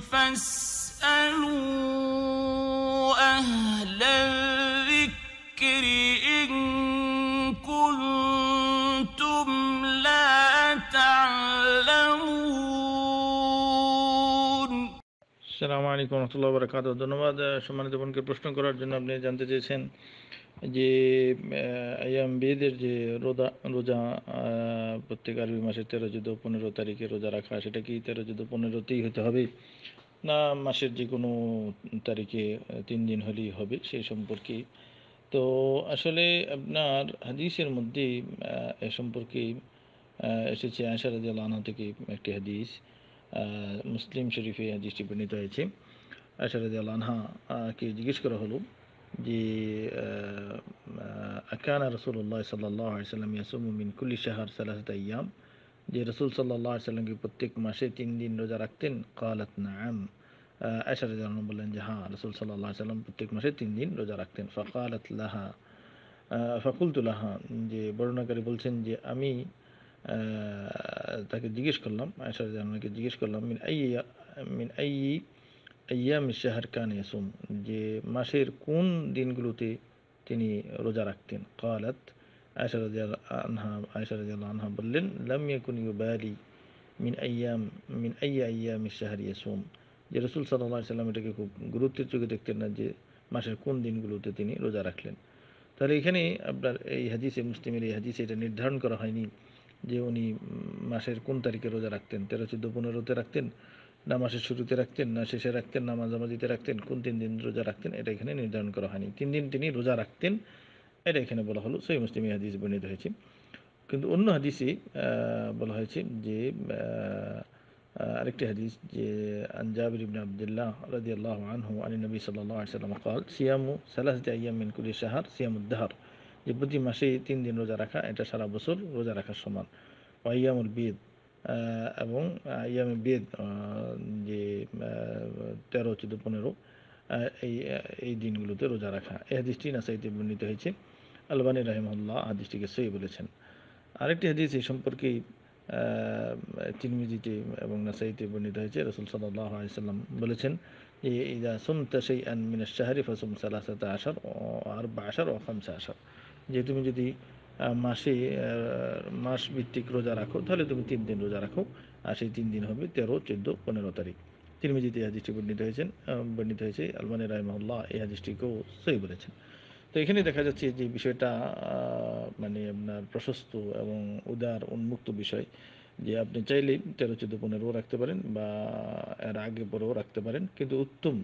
فاسألوا أهل আসসালামু আলাইকুম রহমতুল্লাহ বরকাত ধন্যবাদ সম্মানিত বোনকে প্রশ্ন করার জন্য আপনি জানতে চেয়েছেন যে আইয়াম বিয়েদের যে রোজা রোজা প্রত্যেক আরবি মাসের তেরো চোদ্দ পনেরো তারিখে রোজা রাখা সেটা কি তেরো চোদ্দ পনেরোতেই হতে হবে না মাসের যে কোনো তারিখে তিন দিন হলেই হবে সেই সম্পর্কে তো আসলে আপনার হাদিসের মধ্যে এ সম্পর্কে এসেছে আশারাজ আনা থেকে একটি হাদিস মুসলিম শরীফে হাদিসটি বর্ণিত হয়েছে আশারদি আল্লাহা কে জিজ্ঞেস করা হলো যে আকানা রসুল্লাহ সাল্লাহ সাল্লাম ইয়াসুমিন কুল্লি শাহার সালাহত যে রসুল সাল্লাহ সাল্লামকে প্রত্যেক মাসে তিন দিন রোজা রাখতেন কালাত নাম আশারদি আলম বললেন যে হ্যাঁ রসুল সাল্লাহ সাল্লাম প্রত্যেক মাসে তিন দিন রোজা রাখতেন ফকালাত লাহা ফকুলতুলাহা যে বর্ণাকারী বলছেন যে আমি তাকে জিজ্ঞেস করলাম আয়সা জানাকে জিজ্ঞেস করলাম মিন আই মিন আই আয়াম শাহর কান ইয়াসুম যে মাসের কোন দিনগুলোতে তিনি রোজা রাখতেন কালাত আয়সা রাজিয়াল আনহা আয়সা রাজিয়াল আনহা বললেন লাম ইউ ইউবালি মিন আয়াম মিন আইয়া আইয়াম শাহর ইয়াসুম যে রসুল সাল্লা সাল্লাম এটাকে খুব গুরুত্বের চোখে দেখতেন না যে মাসের কোন দিনগুলোতে তিনি রোজা রাখলেন তাহলে এখানে আপনার এই হাদিসে মুসলিমের এই হাদিসে এটা নির্ধারণ করা হয়নি যে উনি মাসের কোন তারিখে রোজা রাখতেন তেরো পনেরো পনেরোতে রাখতেন না মাসের শুরুতে রাখতেন না শেষে রাখতেন না মাঝামাঝিতে রাখতেন কোন তিন দিন রোজা রাখতেন এটা এখানে নির্ধারণ করা হয়নি তিন দিন তিনি রোজা রাখতেন এটা এখানে বলা হলো সেই মুসলিম হাদিস বর্ণিত হয়েছে কিন্তু অন্য হাদিসে বলা হয়েছে যে আরেকটি হাদিস যে আনজাবির ইবনে আবদুল্লাহ রাজি আল্লাহ আনহু আলী নবী সাল্লাহ সাল্লাম কল সিয়ামু সালাহ আইয়াম মিন কুলি শাহার সিয়ামুদ্দাহার যে প্রতি মাসে তিন দিন রোজা রাখা এটা সারা বছর রোজা রাখার সমান ওয়াইয়ামুল বিদ এবং ইয়াম বেদ যে তেরো চোদ্দ পনেরো এই এই দিনগুলোতে রোজা রাখা এ হাদিসটি নাসাইতে বর্ণিত হয়েছে আলবানী রাহিমুল্লাহ হাদিসটিকে সই বলেছেন আরেকটি হাদিস এই সম্পর্কে তিরমিজিতে এবং নাসাইতে বর্ণিত হয়েছে রসুল সাল্লাহ বলেছেন যে ইদা সুম তাসাই আন মিনাস শাহরি ফাসুম সালাসাতা আসার আর বা আসার ও খামসা আসার যে তুমি যদি মাসে মাস ভিত্তিক রোজা রাখো তাহলে তুমি তিন দিন রোজা রাখো আর সেই তিন দিন হবে তেরো চোদ্দ পনেরো তারিখ তিরমিজিতে এই হাদিসটি বর্ণিত হয়েছেন বর্ণিত হয়েছে আলমানি রায় মহল্লা এই হাদিসটিকেও সই বলেছেন তো এখানে দেখা যাচ্ছে যে বিষয়টা মানে আপনার প্রশস্ত এবং উদার উন্মুক্ত বিষয় যে আপনি চাইলেই তেরো চোদ্দো পনেরো রাখতে পারেন বা এর আগে পরেও রাখতে পারেন কিন্তু উত্তম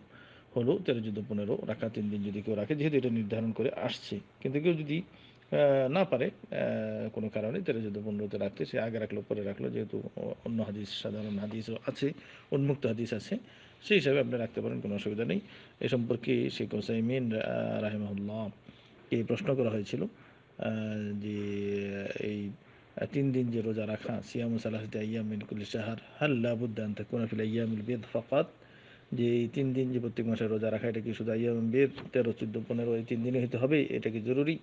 হলো তেরো চোদ্দো পনেরো রাখা তিন দিন যদি কেউ রাখে যেহেতু এটা নির্ধারণ করে আসছে কিন্তু কেউ যদি না পারে কোনো কারণে তেরো চোদ্দ পনেরোতে রাখতে সে আগে রাখলো পরে রাখলো যেহেতু অন্য হাদিস সাধারণ হাদিসও আছে উন্মুক্ত হাদিস আছে সেই হিসাবে আপনি রাখতে পারেন কোনো অসুবিধা নেই এ সম্পর্কে শেখ হোসাইমিন রাহেমাহুল্লাহকে প্রশ্ন করা হয়েছিল যে এই তিন দিন যে রোজা রাখা সিয়াম সালাহিতে আয়ামিন কুল শাহার হাল্লা বুদ্দান থাকুন ফিল বেদ ফাকাত যে এই তিন দিন যে প্রত্যেক মাসে রোজা রাখা এটা কি শুধু আয়াম বেদ তেরো চোদ্দ পনেরো এই তিন দিনে হইতে হবে এটা কি জরুরি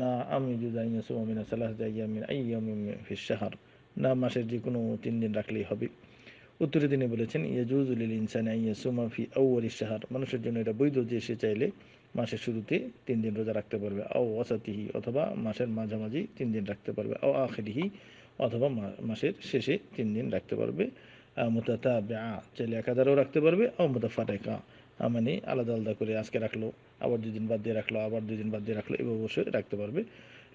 না আমি জুদাইনা সুমিনা সালাহ আয়ামিন ইয়ামিন ফিস শাহার না মাসের যে কোনো তিন দিন রাখলেই হবে উত্তরে তিনি বলেছেন ইয়াজুজুলিল ইনসান ইয়া ফি আউয়ালি শাহর মানুষের জন্য এটা বৈধ যে সে চাইলে মাসের শুরুতে তিন দিন রোজা রাখতে পারবে আও ওয়াসাতিহি অথবা মাসের মাঝামাঝি তিন দিন রাখতে পারবে আও আখিরিহি অথবা মাসের শেষে তিন দিন রাখতে পারবে মোতাতা ব্যা চাইলে একাধারেও রাখতে পারবে আও মোতাফারেকা মানে আলাদা আলাদা করে আজকে রাখলো আবার দুদিন বাদ দিয়ে রাখলো আবার দুদিন বাদ দিয়ে রাখলো এভাবে অবশ্যই রাখতে পারবে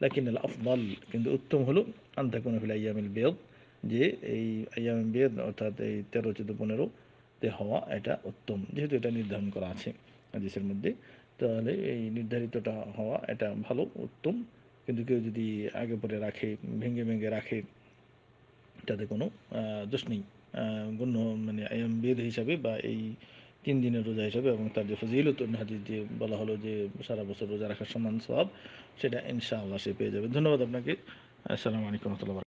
লাকিন আল আফদল কিন্তু উত্তম হলো আন্তা কোনো ফিলাইয়ামিল বেয়ব যে এই আইয়াম বেদ অর্থাৎ এই তেরো চোদ্দো তে হওয়া এটা উত্তম যেহেতু এটা নির্ধারণ করা আছে হাদিসের মধ্যে তাহলে এই নির্ধারিতটা হওয়া এটা ভালো উত্তম কিন্তু কেউ যদি আগে পরে রাখে ভেঙে ভেঙে রাখে তাতে কোনো দোষ নেই গণ্য মানে আইয়াম বেদ হিসাবে বা এই তিন দিনের রোজা হিসাবে এবং তার যে উত্তর হাদিস যে বলা হলো যে সারা বছর রোজা রাখার সমান সব সেটা ইনশাআল্লাহ সে পেয়ে যাবে ধন্যবাদ আপনাকে আসসালামু আলাইকুম রহমতুল্লাহ